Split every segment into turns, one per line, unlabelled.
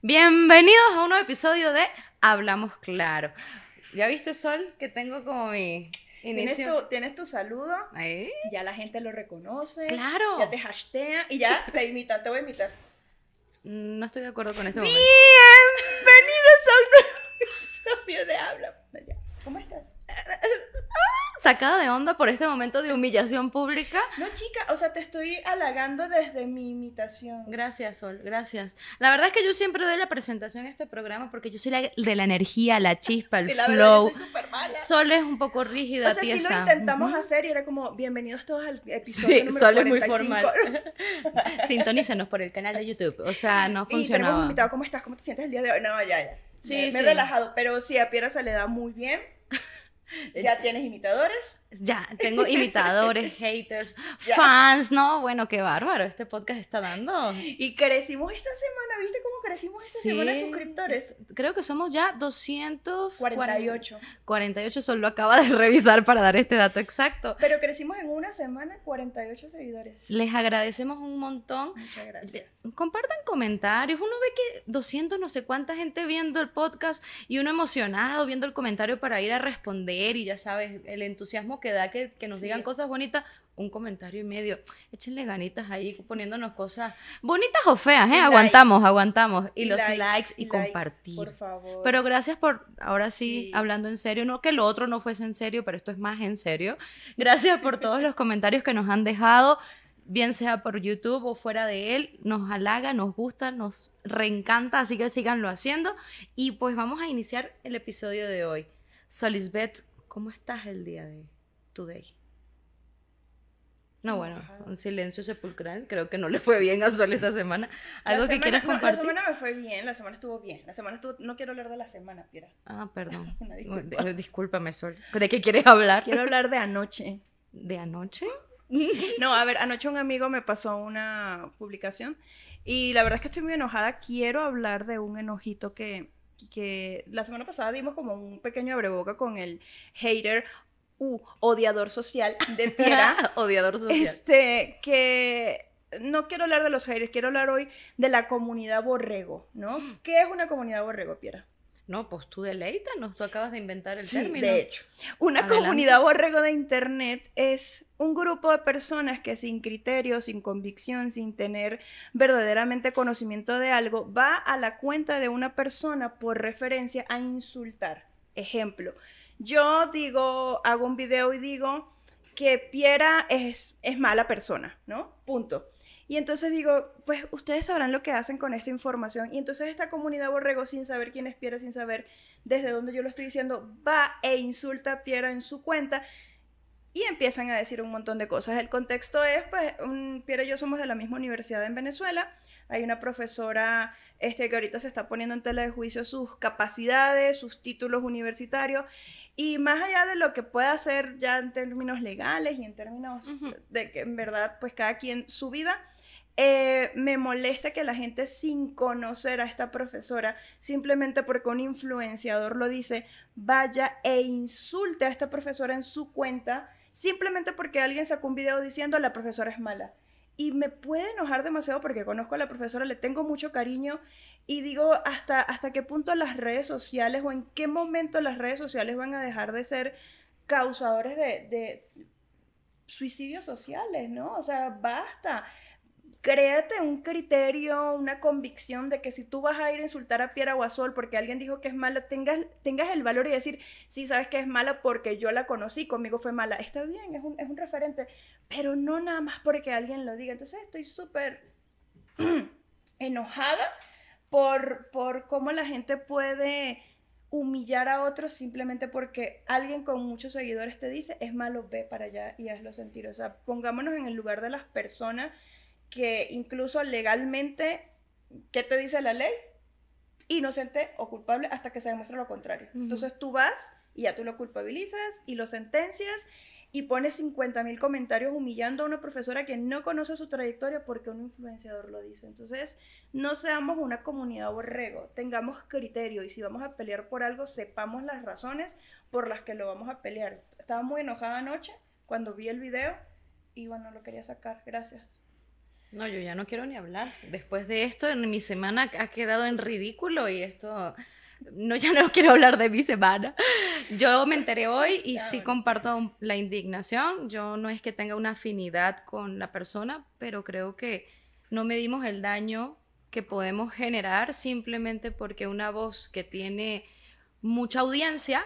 Bienvenidos a un nuevo episodio de Hablamos Claro.
¿Ya viste, Sol, que tengo como mi inicio? Tienes tu, saludo, ¿Ahí? ya la gente lo reconoce, claro. ya te hashtean y ya te imitan, te voy a imitar. No estoy de acuerdo con esto. ¡Mía!
sacada de onda por este momento de humillación pública. No, chica, o sea, te estoy halagando desde mi imitación. Gracias, Sol, gracias. La verdad es que yo siempre doy la presentación a este programa porque yo soy la, de la energía, la chispa, el flow.
mala. Sol es un poco rígida, o sea, Sí lo intentamos hacer y era como, bienvenidos todos al episodio sí, Sol es muy formal.
Sintonícenos por el canal de YouTube,
o sea, no funcionaba. Y ¿cómo estás? ¿Cómo te sientes el día de hoy? No, ya, ya. Sí, me, sí. me he relajado, pero sí, a Piera se le da muy bien ya tienes imitadores. Ya, tengo imitadores, haters, fans,
¿no? Bueno, qué bárbaro, este podcast está dando.
Y crecimos esta semana, ¿viste cómo crecimos esta semana suscriptores?
Creo que somos ya 248. 48, solo acaba de revisar para dar este dato exacto.
Pero crecimos en una semana 48 seguidores. Les
agradecemos
un montón. Muchas gracias. Eh, compartan
comentarios, uno ve que 200 no sé cuánta gente viendo el podcast y uno emocionado viendo el comentario para ir a responder y ya sabes, el entusiasmo que da que, nos digan cosas bonitas, un comentario y medio. Échenle ganitas ahí poniéndonos cosas bonitas o feas, ¿eh? aguantamos, aguantamos. Y, los likes, y, compartir. Pero gracias por, ahora sí, hablando en serio. No que lo otro no fuese en serio, pero esto es más en serio. Gracias por todos los comentarios que nos han dejado bien sea por YouTube o fuera de él, nos halaga, nos gusta, nos reencanta, así que síganlo haciendo. Y pues vamos a iniciar el episodio de hoy. Solisbeth, ¿cómo estás el día de hoy? Today. No, bueno, un silencio sepulcral. Creo que no le fue bien a Sol esta semana. ¿Algo que quieras compartir? la semana
me fue bien, la semana estuvo bien. La semana estuvo. No quiero hablar de la semana, Piera.
Ah, perdón. Disculpame, eh, Discúlpame, Sol. ¿De qué quieres hablar? Quiero hablar de anoche. ¿De anoche?
no, a ver, anoche un amigo me pasó una publicación y la verdad es que estoy muy enojada. Quiero hablar de un enojito que, que la semana pasada dimos como un pequeño abreboca con el hater uh, odiador social de Piera. odiador social. Este, que no quiero hablar de los haters, quiero hablar hoy de la comunidad borrego, ¿no? Mm. ¿Qué es una comunidad borrego, Piera? No, pues tú deleítanos, tú acabas de inventar el sí, término. De hecho, una comunidad borrego de Internet es un grupo de personas que sin criterio, sin convicción, sin tener verdaderamente conocimiento de algo, va a la cuenta de una persona por referencia a insultar. Ejemplo, yo digo, hago un video y digo que Piera es, es mala persona, ¿no? Punto. Y entonces digo, pues ustedes sabrán lo que hacen con esta información. Y entonces esta comunidad borrego, sin saber quién es Piera, sin saber desde dónde yo lo estoy diciendo, va e insulta a Piera en su cuenta y empiezan a decir un montón de cosas. El contexto es, pues, Piera y yo somos de la misma universidad en Venezuela. Hay una profesora este, que ahorita se está poniendo en tela de juicio sus capacidades, sus títulos universitarios. Y más allá de lo que pueda hacer ya en términos legales y en términos de que en verdad pues cada quien su vida, eh, me molesta que la gente sin conocer a esta profesora, simplemente porque un influenciador lo dice, vaya e insulte a esta profesora en su cuenta, simplemente porque alguien sacó un video diciendo la profesora es mala. Y me puede enojar demasiado porque conozco a la profesora, le tengo mucho cariño y digo, hasta, hasta qué punto las redes sociales o en qué momento las redes sociales van a dejar de ser causadores de, suicidios sociales, ¿no? O sea, basta créate un criterio, una convicción de que si tú vas a ir a insultar a Piera Aguasol porque alguien dijo que es mala, tengas, tengas el valor y decir, sí, sabes que es mala porque yo la conocí, conmigo fue mala. Está bien, es un, es un referente, pero no nada más porque alguien lo diga. Entonces estoy súper enojada por, por cómo la gente puede humillar a otros simplemente porque alguien con muchos seguidores te dice, es malo, ve para allá y hazlo sentir. O sea, pongámonos en el lugar de las personas que incluso legalmente, ¿qué te dice la ley? Inocente o culpable hasta que se demuestre lo contrario. Entonces tú vas y ya tú lo culpabilizas y lo sentencias y pone 50.000 comentarios humillando a una profesora que no conoce su trayectoria porque un influenciador lo dice. Entonces, no seamos una comunidad borrego, tengamos criterio y si vamos a pelear por algo, sepamos las razones por las que lo vamos a pelear. Estaba muy enojada anoche cuando vi el video y bueno, lo quería sacar. Gracias.
No, yo ya no quiero ni hablar. Después de esto, en mi semana ha quedado en ridículo y esto no, ya no quiero hablar de mi semana. Yo me enteré hoy y sí comparto la indignación. Yo no es que tenga una afinidad con la persona, pero creo que no medimos el daño que podemos generar simplemente porque una voz que tiene mucha audiencia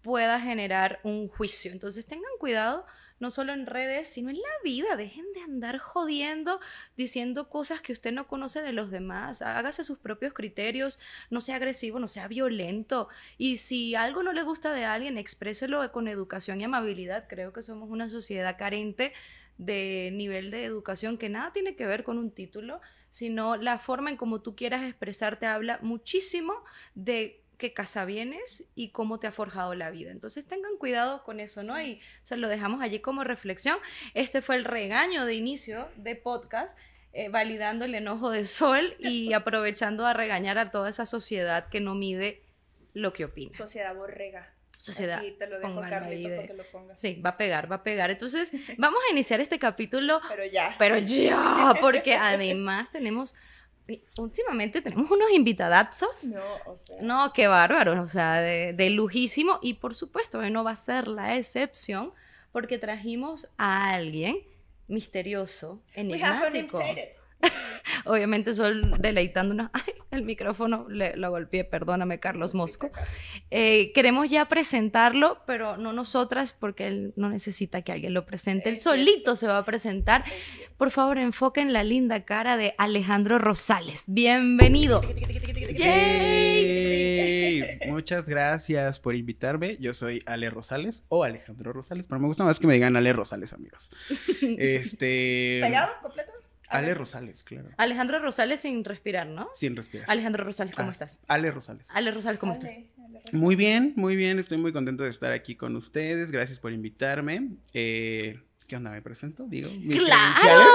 pueda generar un juicio. Entonces tengan cuidado no solo en redes, sino en la vida. Dejen de andar jodiendo, diciendo cosas que usted no conoce de los demás. Hágase sus propios criterios, no sea agresivo, no sea violento. Y si algo no le gusta de alguien, expréselo con educación y amabilidad. Creo que somos una sociedad carente de nivel de educación que nada tiene que ver con un título, sino la forma en como tú quieras expresarte habla muchísimo de qué casa vienes y cómo te ha forjado la vida. Entonces tengan cuidado con eso, ¿no? Y se lo dejamos allí como reflexión. Este fue el regaño de inicio de podcast. Eh, validando el enojo de Sol y aprovechando a regañar a toda esa sociedad que no mide lo que opina.
Sociedad borrega. Sociedad. te lo dejo lo
pongas. Sí, va a pegar, va a pegar. Entonces, vamos a iniciar este capítulo. Pero ya. Pero ya, porque además tenemos últimamente tenemos unos invitadazos. No, No, qué bárbaro o sea, de, de, lujísimo. Y por supuesto, hoy no va a ser la excepción porque trajimos a alguien misterioso, enigmático. We Obviamente solo deleitándonos. Ay, el micrófono lo golpeé, perdóname, Carlos Mosco. Eh, queremos ya presentarlo, pero no nosotras, porque él no necesita que alguien lo presente. Él solito se va a presentar. Por favor, enfoquen la linda cara de Alejandro Rosales.
Bienvenido. Yay. Muchas gracias por invitarme. Yo soy Ale Rosales o Alejandro Rosales, pero me gusta más que me digan Ale Rosales, amigos. Este. Ale Rosales, claro.
Alejandro Rosales sin respirar, ¿no? Sin respirar. Alejandro Rosales, ¿cómo ah, estás? Ale Rosales. Ale Rosales, ¿cómo estás?
Muy bien, muy bien. Estoy muy contento de estar aquí con ustedes. Gracias por invitarme. Eh, ¿Qué onda? ¿Me presento? Digo. ¡Claro!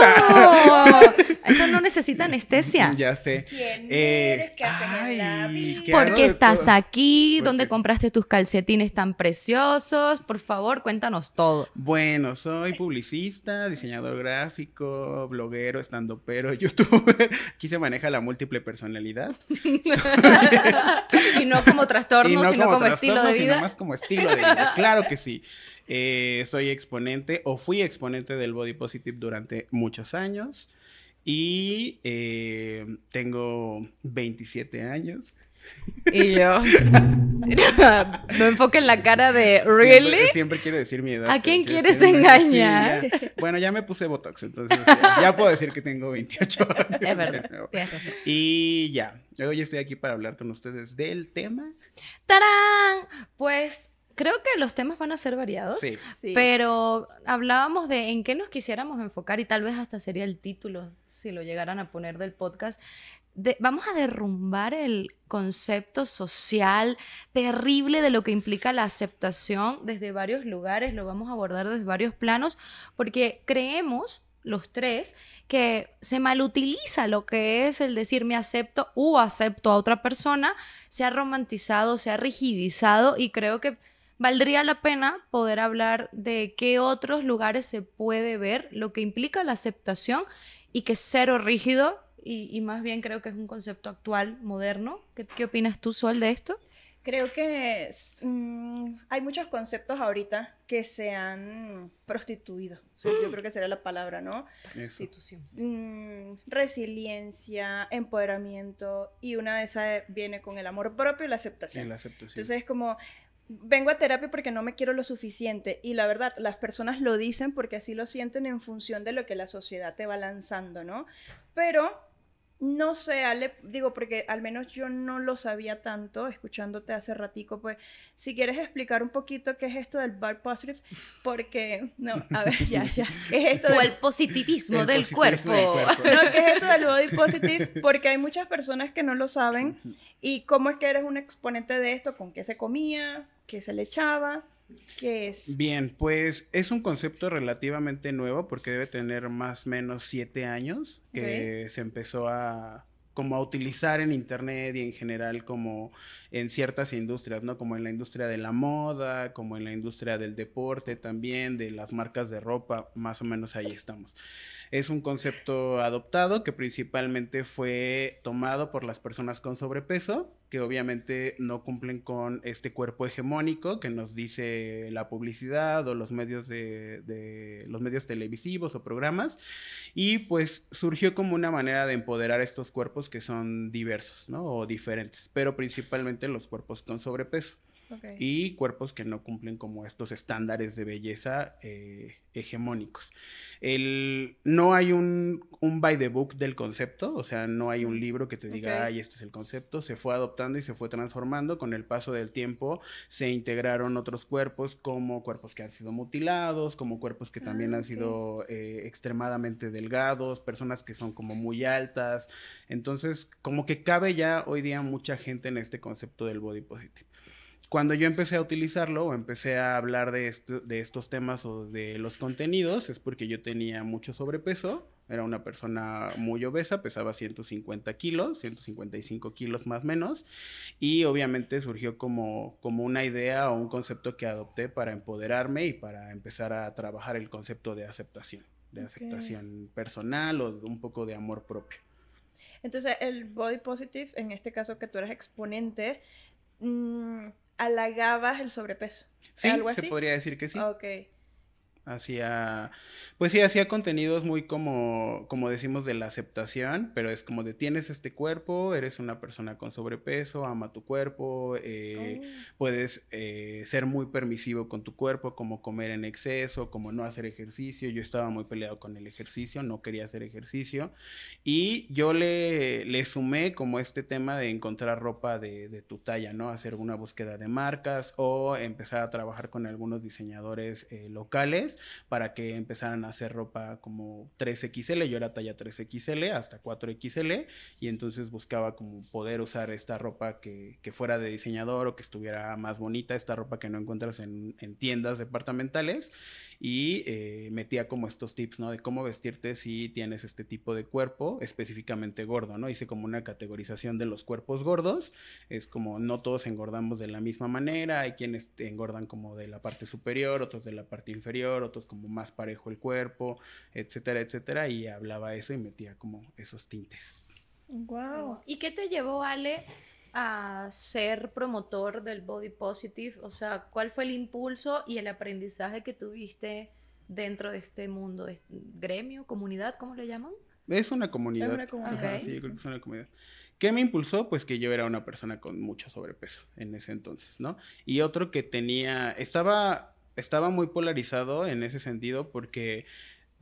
Esto no necesita anestesia. Ya
sé. ¿Quién eh, eres? ¿Qué haces en ¿Por qué estás
aquí? ¿Dónde compraste tus calcetines tan preciosos? Por favor, cuéntanos todo.
Bueno, soy publicista, diseñador gráfico, bloguero, estando pero, youtuber. Aquí se maneja la múltiple personalidad. y no como trastorno, sino como, estilo de vida. Sino más como estilo de vida. Claro que sí. Eh, soy exponente o fui exponente del body positive durante muchos años. Y eh, tengo 27 años.
Y yo.
Me enfoque en la cara de ¿Really? Siempre,
quiere decir mi edad. ¿A quién quieres engañar? bueno, ya me puse Botox, entonces ya, puedo decir que tengo 28 años. Es verdad. Y ya. Hoy estoy aquí para hablar con ustedes del tema.
¡Tarán! Pues creo que los temas van a ser variados, sí. pero hablábamos de en qué nos quisiéramos enfocar y tal vez hasta sería el título si lo llegaran a poner del podcast, vamos a derrumbar el concepto social terrible de lo que implica la aceptación desde varios lugares, lo vamos a abordar desde varios planos, porque creemos los tres que se malutiliza lo que es el decir me acepto u acepto a otra persona, se ha romantizado, se ha rigidizado y creo que valdría la pena poder hablar de qué otros lugares se puede ver lo que implica la aceptación y que es cero rígido y, más bien creo que
es un concepto actual, moderno. ¿Qué, opinas tú, Sol, de esto? Creo que mm, hay muchos conceptos ahorita que se han prostituido. Yo mm. creo que será la palabra, ¿no? Mm, resiliencia, empoderamiento y una de esas viene con el amor propio y la aceptación. la aceptación. Entonces es como vengo a terapia porque no me quiero lo suficiente. Y la verdad, las personas lo dicen porque así lo sienten en función de lo que la sociedad te va lanzando, ¿no? Pero no sé, Ale, digo, porque al menos yo no lo sabía tanto, escuchándote hace ratico, pues, si quieres explicar un poquito qué es esto del body positive, porque, no, a ver, ya, ya, es esto? Del... O el positivismo, del, cuerpo. No, ¿qué es esto del body positive? Porque hay muchas personas que no lo saben, y cómo es que eres un exponente de esto, con qué se comía, qué se le echaba, qué es.
Bien, pues es un concepto relativamente nuevo porque debe tener más o menos siete años que se empezó a como a utilizar en internet y en general como en ciertas industrias, ¿no? Como en la industria de la moda, como en la industria del deporte también, de las marcas de ropa, más o menos ahí estamos. Es un concepto adoptado que principalmente fue tomado por las personas con sobrepeso que obviamente no cumplen con este cuerpo hegemónico que nos dice la publicidad o los medios de, los medios televisivos o programas y pues surgió como una manera de empoderar estos cuerpos que son diversos o diferentes pero principalmente los cuerpos con sobrepeso y cuerpos que no cumplen como estos estándares de belleza eh, hegemónicos. no hay un, un, by the book del concepto, o sea, no hay un mm. libro que te diga, ay, este es el concepto. Se fue adoptando y se fue transformando. Con el paso del tiempo se integraron otros cuerpos como cuerpos que han sido mutilados, como cuerpos que también ah, han sido eh, extremadamente delgados, personas que son como muy altas. Entonces, como que cabe ya hoy día mucha gente en este concepto del body positive cuando yo empecé a utilizarlo o empecé a hablar de, estos temas o de los contenidos es porque yo tenía mucho sobrepeso, era una persona muy obesa, pesaba 150 kilos, 155 kilos más o menos, y obviamente surgió como, como una idea o un concepto que adopté para empoderarme y para empezar a trabajar el concepto de aceptación, de aceptación personal o un poco de amor propio.
Entonces, el body positive, en este caso que tú eres exponente, mmm halagabas el sobrepeso. algo así? se podría decir
que sí. Ok. Hacía, pues sí, hacía contenidos muy como, como decimos, de la aceptación, pero es como de tienes este cuerpo, eres una persona con sobrepeso, ama tu cuerpo, eh, oh. puedes eh, ser muy permisivo con tu cuerpo, como comer en exceso, como no hacer ejercicio. Yo estaba muy peleado con el ejercicio, no quería hacer ejercicio. Y yo le, sumé como este tema de encontrar ropa de, de tu talla, ¿no? Hacer una búsqueda de marcas o empezar a trabajar con algunos diseñadores eh, locales para que empezaran a hacer ropa como 3XL. Yo era talla 3XL hasta 4XL y entonces buscaba como poder usar esta ropa que, fuera de diseñador o que estuviera más bonita, esta ropa que no encuentras en tiendas departamentales y eh, metía como estos tips, ¿no? De cómo vestirte si tienes este tipo de cuerpo, específicamente gordo, ¿no? Hice como una categorización de los cuerpos gordos, es como no todos engordamos de la misma manera, hay quienes engordan como de la parte superior, otros de la parte inferior, otros como más parejo el cuerpo, etcétera, etcétera, y hablaba eso y metía como esos tintes. Wow.
¿Y qué te llevó, Ale, a ser promotor del body positive? O sea, ¿cuál fue el impulso y el aprendizaje que tuviste dentro de este mundo, gremio, comunidad, cómo le llaman?
Es una comunidad. Es una comunidad. que ¿Qué me impulsó? Pues que yo era una persona con mucho sobrepeso en ese entonces, ¿no? Y otro que tenía, estaba, estaba muy polarizado en ese sentido porque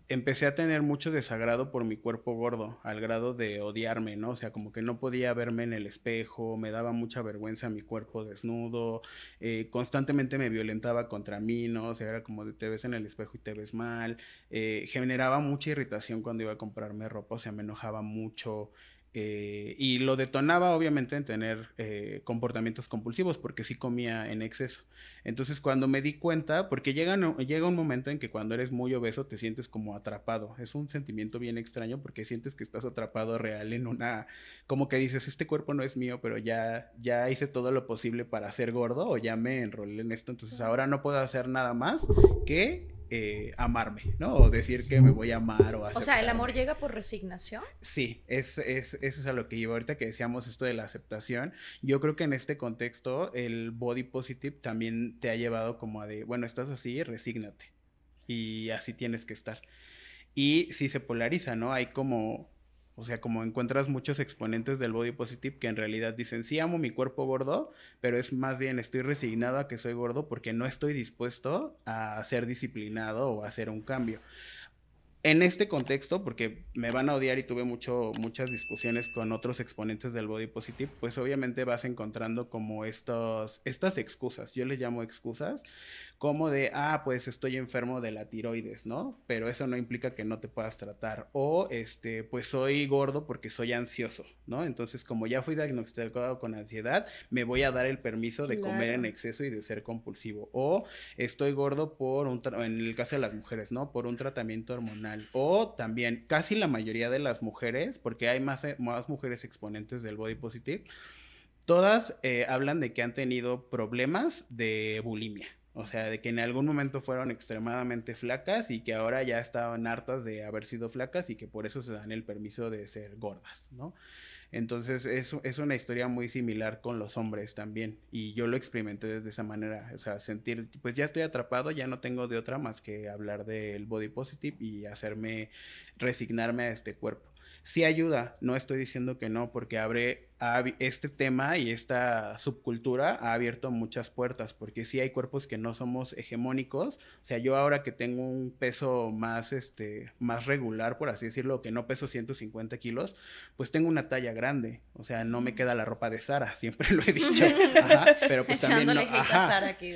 empecé a tener mucho desagrado por mi cuerpo gordo, al grado de odiarme, ¿no? O sea, como que no podía verme en el espejo, me daba mucha vergüenza mi cuerpo desnudo, eh, constantemente me violentaba contra mí, ¿no? O sea, era como de te ves en el espejo y te ves mal, eh, generaba mucha irritación cuando iba a comprarme ropa, o sea, me enojaba mucho. Eh, y lo detonaba obviamente en tener eh, comportamientos compulsivos porque sí comía en exceso. Entonces cuando me di cuenta, porque llega, llega un momento en que cuando eres muy obeso te sientes como atrapado. Es un sentimiento bien extraño porque sientes que estás atrapado real en una, como que dices, este cuerpo no es mío, pero ya, ya hice todo lo posible para ser gordo o ya me enrolé en esto, entonces ahora no puedo hacer nada más que eh, amarme, ¿no? O decir que me voy a amar o hacer. O sea, ¿el
amor llega por resignación?
Sí, es, es, eso es a lo que llevo ahorita que decíamos esto de la aceptación. Yo creo que en este contexto el body positive también te ha llevado como a de, bueno, estás así, resígnate. Y así tienes que estar. Y si se polariza, ¿no? Hay como o sea, como encuentras muchos exponentes del body positive que en realidad dicen, sí amo mi cuerpo gordo, pero es más bien estoy resignado a que soy gordo porque no estoy dispuesto a ser disciplinado o a hacer un cambio. En este contexto, porque me van a odiar y tuve mucho, muchas discusiones con otros exponentes del body positive, pues obviamente vas encontrando como estos, estas excusas, yo les llamo excusas, como de, ah, pues estoy enfermo de la tiroides, ¿no? Pero eso no implica que no te puedas tratar. O, este, pues soy gordo porque soy ansioso, ¿no? Entonces, como ya fui diagnosticado con ansiedad, me voy a dar el permiso de comer en exceso y de ser compulsivo. O estoy gordo por un, en el caso de las mujeres, ¿no? Por un tratamiento hormonal. O también, casi la mayoría de las mujeres, porque hay más, eh, mujeres exponentes del body positive, todas eh, hablan de que han tenido problemas de bulimia. O sea, de que en algún momento fueron extremadamente flacas y que ahora ya estaban hartas de haber sido flacas y que por eso se dan el permiso de ser gordas, ¿no? Entonces es, es una historia muy similar con los hombres también y yo lo experimenté de esa manera, o sea, sentir, pues ya estoy atrapado, ya no tengo de otra más que hablar del body positive y hacerme, resignarme a este cuerpo. Sí ayuda, no estoy diciendo que no, porque abre este tema y esta subcultura ha abierto muchas puertas, porque sí hay cuerpos que no somos hegemónicos. O sea, yo ahora que tengo un peso más, este, más regular, por así decirlo, que no peso 150 kilos, pues tengo una talla grande. O sea, no me mm. queda la ropa de Sara, siempre lo he dicho. pero pues también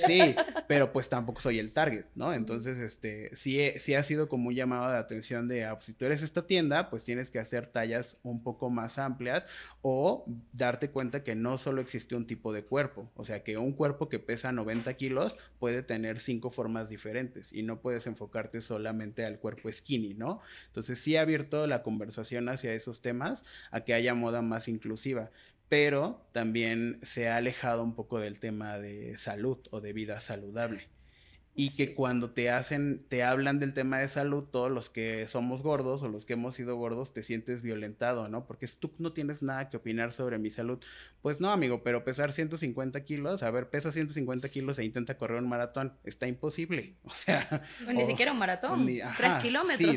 sí, pero pues tampoco soy el target, ¿no? Entonces, este, sí, sí ha sido como un llamado de atención de, ah, pues si tú eres esta tienda, pues tienes que hacer tallas un poco más amplias o darte cuenta que no solo existe un tipo de cuerpo, o sea que un cuerpo que pesa 90 kilos puede tener cinco formas diferentes y no puedes enfocarte solamente al cuerpo skinny, ¿no? Entonces sí ha abierto la conversación hacia esos temas, a que haya moda más inclusiva, pero también se ha alejado un poco del tema de salud o de vida saludable. Y que cuando te hacen, te hablan del tema de salud, todos los que somos gordos o los que hemos sido gordos, te sientes violentado, ¿no? Porque tú no tienes nada que opinar sobre mi salud. Pues no, amigo, pero pesar 150 kilos, a ver, pesa 150 kilos e intenta correr un maratón, está imposible. O sea. Pues ni siquiera un
maratón. Ni, tres kilómetros,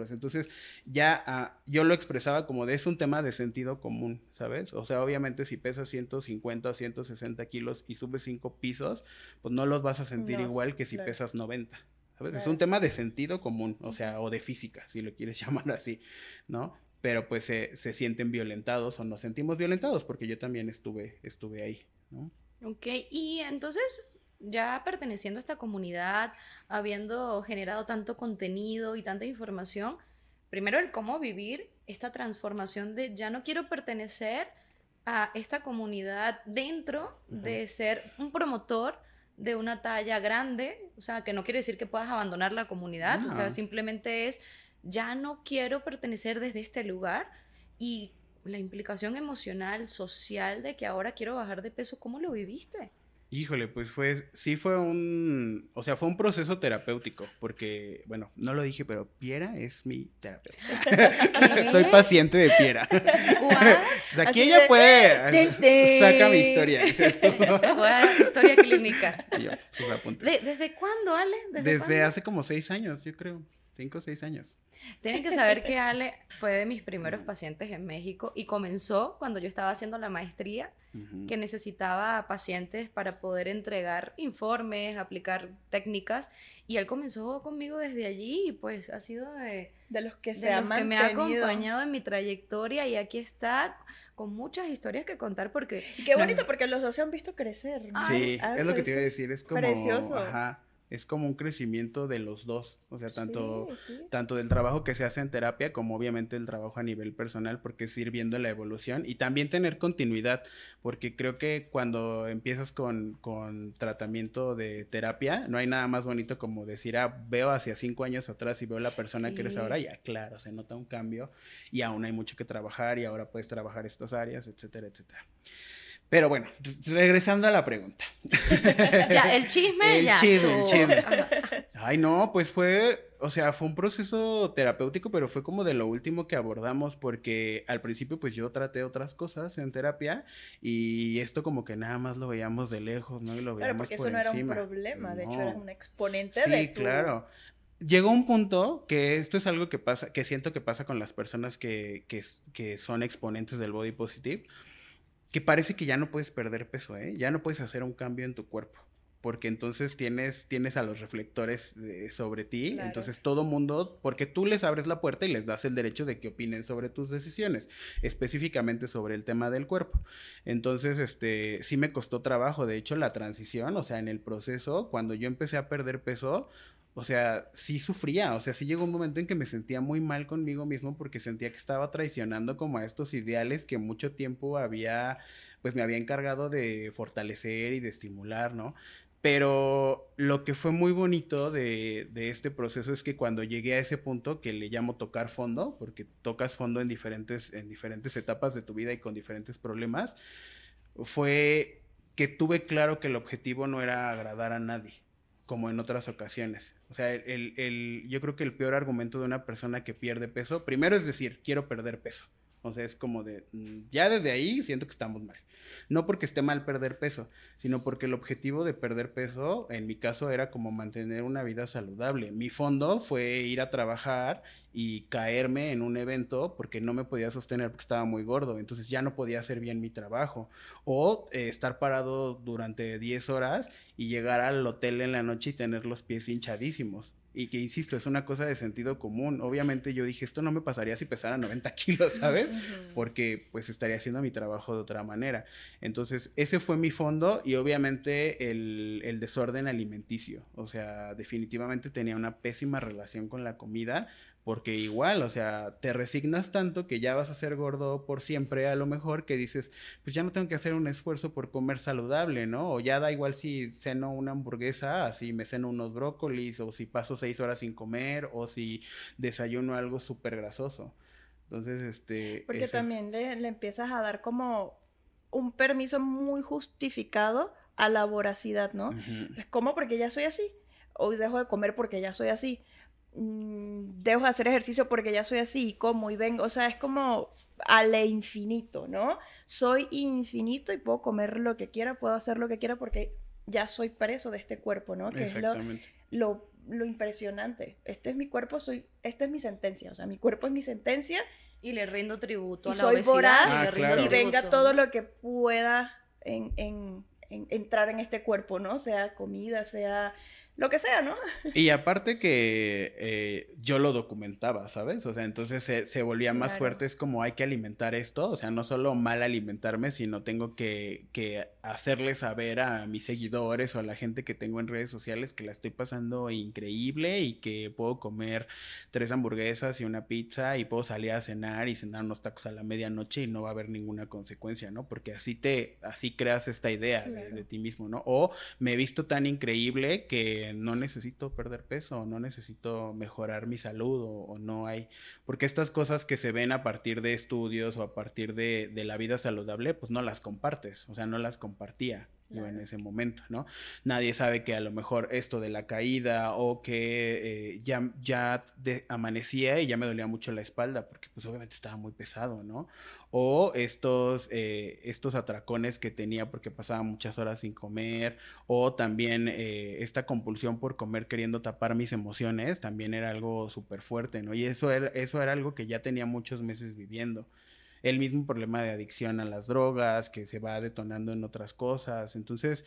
sí, tres Entonces, ya ah, yo lo expresaba como de es un tema de sentido común, ¿sabes? O sea, obviamente, si pesas 150 o 160 kilos y subes cinco pisos, pues no los vas a sentir igual que si pesas 90. ¿sabes? Es un tema de sentido común, o sea, o de física, si lo quieres llamar así, ¿no? Pero pues se, se sienten violentados o nos sentimos violentados, porque yo también estuve, estuve ahí, ¿no?
Ok, y entonces, ya perteneciendo a esta comunidad, habiendo generado tanto contenido y tanta información, primero el cómo vivir esta transformación de ya no quiero pertenecer a esta comunidad dentro de ser un promotor de una talla grande, o sea, que no quiere decir que puedas abandonar la comunidad, o sea, simplemente es, ya no quiero pertenecer desde este lugar y la implicación emocional, social de que ahora quiero bajar de peso, ¿cómo lo viviste?
Híjole, pues fue, sí fue un, o sea, fue un proceso terapéutico, porque, bueno, no lo dije, pero Piera es mi terapeuta. Soy paciente de Piera. aquí ella de... puede, saca mi historia. Dices Historia clínica. Pues,
¿Desde cuándo, Ale? ¿Desde, hace
como seis años, yo creo. Cinco o seis años.
Tienen que saber que Ale fue de mis primeros pacientes en México y comenzó cuando yo estaba haciendo la maestría, que necesitaba pacientes para poder entregar informes, aplicar técnicas, y él comenzó conmigo desde allí y pues ha sido de, de los, que, se de los que me ha acompañado en mi trayectoria y aquí está
con muchas historias que contar porque... qué bonito porque los dos se han visto crecer. Ah, sí, es lo que te iba a decir, es como... Precioso. Ajá
es como un crecimiento de los dos, o sea, tanto, tanto del trabajo que se hace en terapia como obviamente el trabajo a nivel personal, porque es ir viendo la evolución y también tener continuidad, porque creo que cuando empiezas con, con tratamiento de terapia, no hay nada más bonito como decir, ah, veo hacia cinco años atrás y veo la persona que eres ahora, ya ah, claro, se nota un cambio y aún hay mucho que trabajar y ahora puedes trabajar estas áreas, etcétera, etcétera. Pero bueno, regresando a la pregunta. ya, el chisme, el ya. Chisme, el chisme. Ay, no, pues fue, o sea, fue un proceso terapéutico, pero fue como de lo último que abordamos, porque al principio, pues yo traté otras cosas en terapia y esto como que nada más lo veíamos de lejos, ¿no? lo claro, porque eso no era un
problema, de hecho, era un exponente sí, de. Sí, claro
llegó un punto que esto es algo que pasa, que siento que pasa con las personas que, que son exponentes del body positive, que parece que ya no puedes perder peso, ¿eh? ya no puedes hacer un cambio en tu cuerpo porque entonces tienes, tienes a los reflectores sobre ti, entonces todo mundo, porque tú les abres la puerta y les das el derecho de que opinen sobre tus decisiones, específicamente sobre el tema del cuerpo. Entonces, este, sí me costó trabajo, de hecho, la transición, o sea, en el proceso, cuando yo empecé a perder peso, o sea, sí sufría, o sea, sí llegó un momento en que me sentía muy mal conmigo mismo porque sentía que estaba traicionando como a estos ideales que mucho tiempo había, pues me había encargado de fortalecer y de estimular, ¿no? Pero lo que fue muy bonito de, este proceso es que cuando llegué a ese punto, que le llamo tocar fondo, porque tocas fondo en diferentes, etapas de tu vida y con diferentes problemas, fue que tuve claro que el objetivo no era agradar a nadie, como en otras ocasiones. O sea, yo creo que el peor argumento de una persona que pierde peso, primero es decir, quiero perder peso. O sea, es como de, mm, ya desde ahí siento que estamos mal. No porque esté mal perder peso, sino porque el objetivo de perder peso, en mi caso, era como mantener una vida saludable. Mi fondo fue ir a trabajar y caerme en un evento porque no me podía sostener porque estaba muy gordo, entonces ya no podía hacer bien mi trabajo. O eh, estar parado durante 10 horas y llegar al hotel en la noche y tener los pies hinchadísimos y que, insisto, es una cosa de sentido común. Obviamente yo dije, esto no me pasaría si pesara 90 kilos, ¿sabes? Porque pues estaría haciendo mi trabajo de otra manera. Entonces, ese fue mi fondo y obviamente el, el desorden alimenticio. O sea, definitivamente tenía una pésima relación con la comida, porque igual, o sea, te resignas tanto que ya vas a ser gordo por siempre, a lo mejor que dices, pues ya no tengo que hacer un esfuerzo por comer saludable, ¿no? O ya da igual si ceno una hamburguesa, si me ceno unos brócolis, o si paso seis horas sin comer, o si desayuno algo súper grasoso. Entonces, este... Porque también
le, empiezas a dar como un permiso muy justificado a la voracidad, ¿no? pues como porque ya soy así, hoy dejo de comer porque ya soy así. Mm, dejo de hacer ejercicio porque ya soy así y como y vengo, o sea, es como al infinito, ¿no? Soy infinito y puedo comer lo que quiera, puedo hacer lo que quiera porque ya soy preso de este cuerpo, ¿no? Que es lo, impresionante. Este es mi cuerpo, soy, esta es mi sentencia, o sea, mi cuerpo es mi sentencia. Y le rindo tributo a la soy Voraz, y, ah, venga todo lo que pueda en, entrar en este cuerpo, ¿no? Sea comida, sea lo que sea, ¿no?
Y aparte que eh, yo lo documentaba, ¿sabes? O sea, entonces se, se volvía más fuerte, es como hay que alimentar esto, o sea, no solo mal alimentarme, sino tengo que, que hacerle saber a mis seguidores o a la gente que tengo en redes sociales que la estoy pasando increíble y que puedo comer tres hamburguesas y una pizza y puedo salir a cenar y cenar unos tacos a la medianoche y no va a haber ninguna consecuencia, ¿no? Porque así te, así creas esta idea de ti mismo, ¿no? O me he visto tan increíble que no necesito perder peso, o no necesito mejorar mi salud, o, no hay. Porque estas cosas que se ven a partir de estudios o a partir de, de la vida saludable, pues no las compartes, o sea, no las compartía en ese momento, ¿no? Nadie sabe que a lo mejor esto de la caída o que eh, ya, ya amanecía y ya me dolía mucho la espalda porque pues obviamente estaba muy pesado, ¿no? O estos, eh, estos atracones que tenía porque pasaba muchas horas sin comer o también eh, esta compulsión por comer queriendo tapar mis emociones también era algo súper fuerte, ¿no? Y eso eso era algo que ya tenía muchos meses viviendo el mismo problema de adicción a las drogas que se va detonando en otras cosas. Entonces,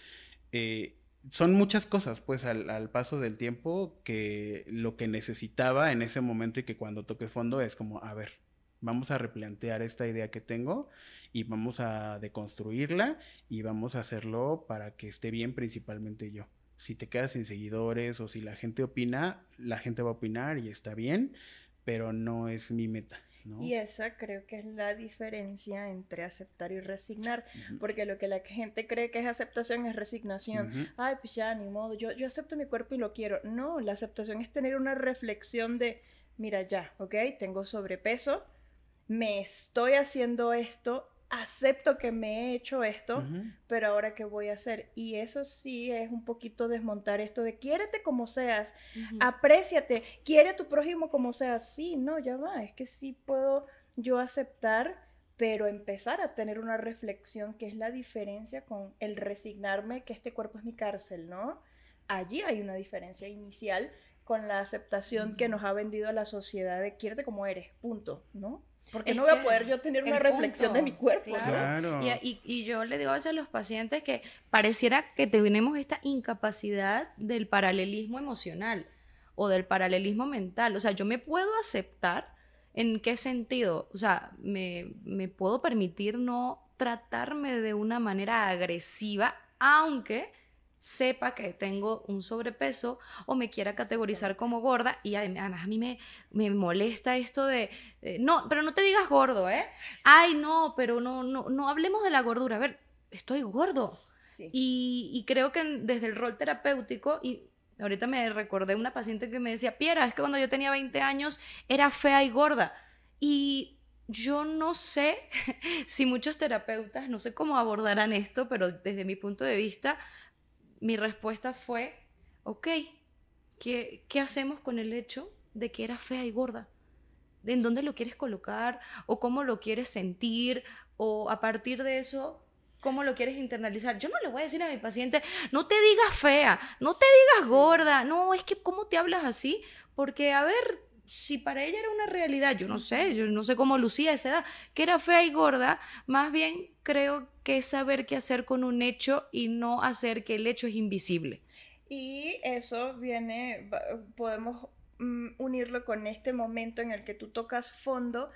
eh, son muchas cosas, pues, al, al, paso del tiempo que lo que necesitaba en ese momento y que cuando toque fondo es como, a ver, vamos a replantear esta idea que tengo y vamos a deconstruirla y vamos a hacerlo para que esté bien principalmente yo. Si te quedas sin seguidores o si la gente opina, la gente va a opinar y está bien, pero no es mi meta. Y
esa creo que es la diferencia entre aceptar y resignar, porque lo que la gente cree que es aceptación es resignación. Ay, pues ya, ni modo, yo, yo acepto mi cuerpo y lo quiero. No, la aceptación es tener una reflexión de, mira, ya, ok, tengo sobrepeso, me estoy haciendo esto acepto que me he hecho esto, pero ahora qué voy a hacer. Y eso sí es un poquito desmontar esto de quiérete como seas, apréciate, quiere a tu prójimo como seas. Sí, no, ya va, es que sí puedo yo aceptar, pero empezar a tener una reflexión que es la diferencia con el resignarme que este cuerpo es mi cárcel, ¿no? Allí hay una diferencia inicial con la aceptación que nos ha vendido la sociedad de quiérete como eres, punto, ¿no? Porque no voy a poder yo tener una reflexión de mi cuerpo.
Y, yo le digo a veces a los pacientes que pareciera que tenemos esta incapacidad del paralelismo emocional o del paralelismo mental. O sea, yo me puedo aceptar en qué sentido. O sea, me, me puedo permitir no tratarme de una manera agresiva, aunque sepa que tengo un sobrepeso o me quiera categorizar como gorda y además a mí me, me molesta esto de, no, pero no te digas gordo, ¿eh? Ay, no, pero no, no, no hablemos de la gordura, a ver, estoy gordo. Y, y creo que desde el rol terapéutico y Ahorita me recordé una paciente que me decía, Piera, es que cuando yo tenía 20 años era fea y gorda. Y yo no sé si muchos terapeutas, no sé cómo abordarán esto, pero desde mi punto de vista, mi respuesta fue, ok, ¿qué, hacemos con el hecho de que era fea y gorda? ¿En dónde lo quieres colocar? ¿O cómo lo quieres sentir? ¿O a partir de eso, cómo lo quieres internalizar? Yo no le voy a decir a mi paciente, no te digas fea, no te digas gorda, no, es que cómo te hablas así, porque a ver, si para ella era una realidad, yo no sé, yo no sé cómo lucía esa edad, que era fea y gorda, más bien creo que es saber qué hacer con un hecho y no hacer que el hecho es invisible.
Y eso viene, podemos mm, unirlo con este momento en el que tú tocas fondo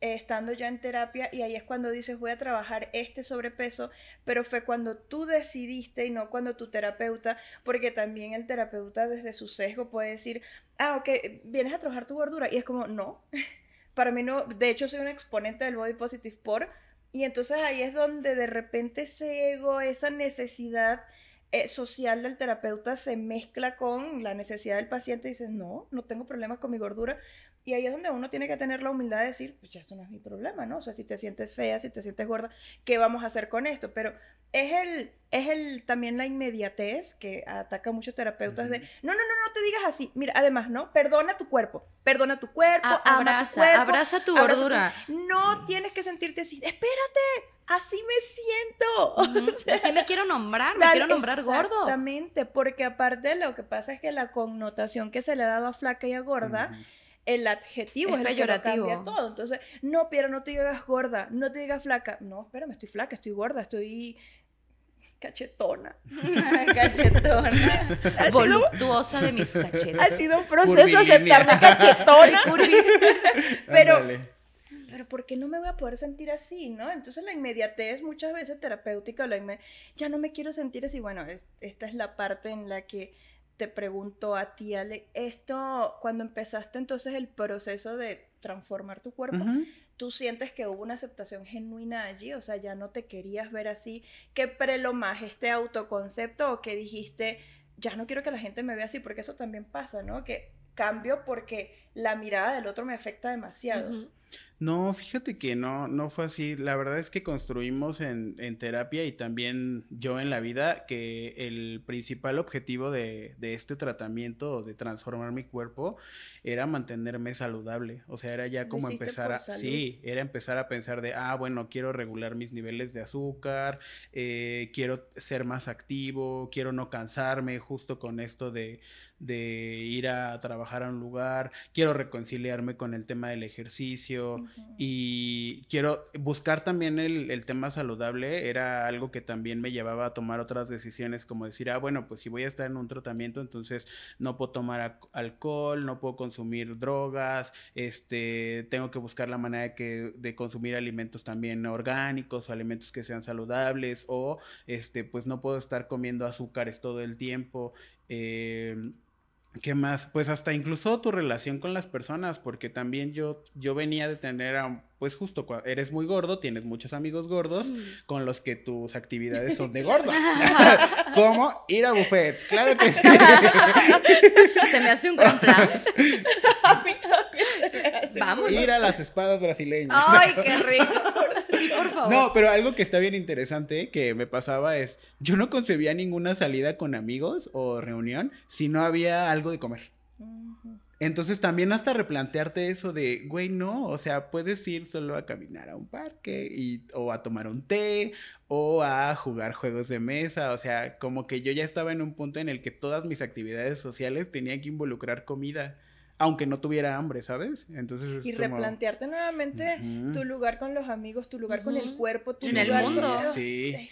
estando ya en terapia y ahí es cuando dices voy a trabajar este sobrepeso, pero fue cuando tú decidiste y no cuando tu terapeuta, porque también el terapeuta desde su sesgo puede decir, ah, ok, vienes a trabajar tu gordura y es como, no, para mí no, de hecho soy un exponente del body positive por, y entonces ahí es donde de repente ese ego, esa necesidad eh, social del terapeuta se mezcla con la necesidad del paciente y dices, no, no tengo problemas con mi gordura. Y ahí es donde uno tiene que tener la humildad de decir, pues ya esto no es mi problema, ¿no? O sea, si te sientes fea, si te sientes gorda, ¿qué vamos a hacer con esto? Pero es el, es el también la inmediatez que ataca a muchos terapeutas de, no, no, no, no te digas así. Mira, además, ¿no? Perdona tu cuerpo, perdona tu cuerpo, abraza, tu abraza tu gordura. No tienes que sentirte así, espérate, así me siento. así me quiero nombrar, me quiero nombrar gordo. Exactamente, porque aparte lo que pasa es que la connotación que se le ha dado a flaca y a gorda el adjetivo es, el que cambia todo. Entonces, no, pero no te digas gorda, no te digas flaca. No, me estoy flaca, estoy gorda, estoy cachetona. cachetona. Voluptuosa de mis cachetes. Ha sido un proceso aceptarme cachetona. pero, pero ¿por qué no me voy a poder sentir así, no? Entonces la inmediatez muchas veces terapéutica, la ya no me quiero sentir así. Bueno, esta es la parte en la que te pregunto a ti, Ale, esto, cuando empezaste entonces el proceso de transformar tu cuerpo, tú sientes que hubo una aceptación genuina allí, o sea, ya no te querías ver así, ¿Qué prelo más este autoconcepto o que dijiste, ya no quiero que la gente me vea así, porque eso también pasa, ¿no? Que cambio porque la mirada del otro me afecta demasiado.
No, fíjate que no, no fue así. La verdad es que construimos en, en terapia y también yo en la vida que el principal objetivo de, este tratamiento de transformar mi cuerpo era mantenerme saludable. O sea, era ya como empezar a... Sí, era empezar a pensar de, ah, bueno, quiero regular mis niveles de azúcar, eh, quiero ser más activo, quiero no cansarme justo con esto de ir a trabajar a un lugar, quiero reconciliarme con el tema del ejercicio y quiero buscar también el, tema saludable, era algo que también me llevaba a tomar otras decisiones, como decir, ah, bueno, pues si voy a estar en un tratamiento, entonces no puedo tomar alcohol, no puedo consumir drogas, este, tengo que buscar la manera de, de consumir alimentos también orgánicos o alimentos que sean saludables o, este, pues no puedo estar comiendo azúcares todo el tiempo. Eh, ¿Qué más? Pues hasta incluso tu relación con las personas, porque también yo, yo venía de tener pues justo, eres muy gordo, tienes muchos amigos gordos mm. con los que tus actividades son de gordo. ¿Cómo? ir a buffets, claro que sí.
Se me hace un gran
plan. Ir a las espadas brasileñas. Ay, qué rico. Por favor. No, pero algo que está bien interesante que me pasaba es, yo no concebía ninguna salida con amigos o reunión si no había algo de comer. Entonces también hasta replantearte eso de, güey, no, o sea, puedes ir solo a caminar a un parque y, o a tomar un té o a jugar juegos de mesa, o sea, como que yo ya estaba en un punto en el que todas mis actividades sociales tenían que involucrar comida aunque no tuviera hambre, ¿sabes? Entonces y replantearte
nuevamente tu lugar con los amigos, tu lugar con el cuerpo, tu en lugar el mundo. Con los... sí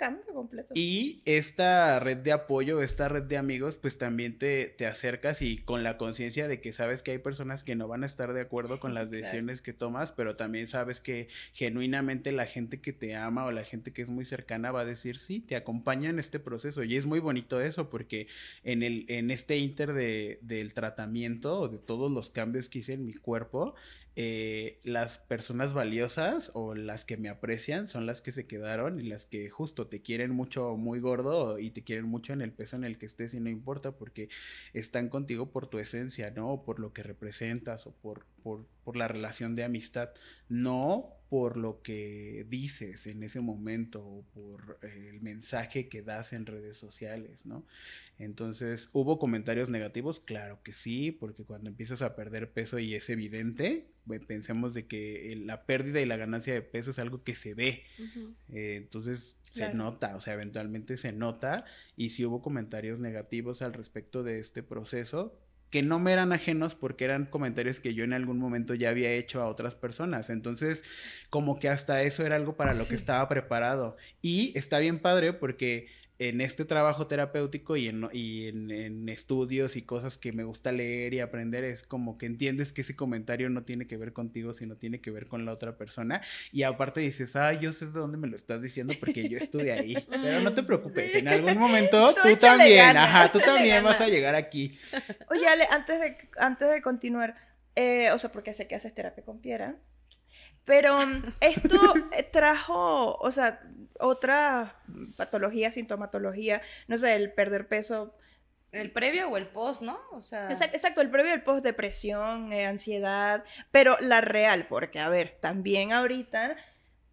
cambio completo. Y
esta red de apoyo, esta red de amigos, pues también te, acercas y con la conciencia de que sabes que hay personas que no van a estar de acuerdo con las decisiones que tomas, pero también sabes que genuinamente la gente que te ama o la gente que es muy cercana va a decir sí, te acompaña en este proceso. Y es muy bonito eso, porque en, el, en este inter de, del tratamiento o de todos los cambios que hice en mi cuerpo, eh, las personas valiosas o las que me aprecian son las que se quedaron y las que justo te quieren mucho muy gordo y te quieren mucho en el peso en el que estés y no importa porque están contigo por tu esencia, ¿no? por lo que representas o por, por, por la relación de amistad, no por lo que dices en ese momento o por eh, el mensaje que das en redes sociales, ¿no? Entonces, ¿hubo comentarios negativos? Claro que sí, porque cuando empiezas a perder peso y es evidente, pensemos de que la pérdida y la ganancia de peso es algo que se ve. Eh, entonces, se nota, o sea, eventualmente se nota y si hubo comentarios negativos al respecto de este proceso, que no me eran ajenos porque eran comentarios que yo en algún momento ya había hecho a otras personas. Entonces, como que hasta eso era algo para lo que estaba preparado. Y está bien padre porque en este trabajo terapéutico y, en, estudios y cosas que me gusta leer y aprender, es como que entiendes que ese comentario no tiene que ver contigo, sino tiene que ver con la otra persona. Y aparte dices, ah, yo sé de dónde me lo estás diciendo porque yo estuve ahí. Pero no te preocupes, en algún momento tú, también, ajá, tú también vas a llegar aquí.
Oye, Ale, antes de, antes de continuar, eh, o sea, porque sé que haces terapia con Piera. Pero mm, esto eh, trajo, o sea, otra patología, sintomatología, no sé, el perder peso.
El previo o el post, ¿no? O sea...
exacto, el previo, el post, depresión, eh, ansiedad, pero la real, porque a ver, también ahorita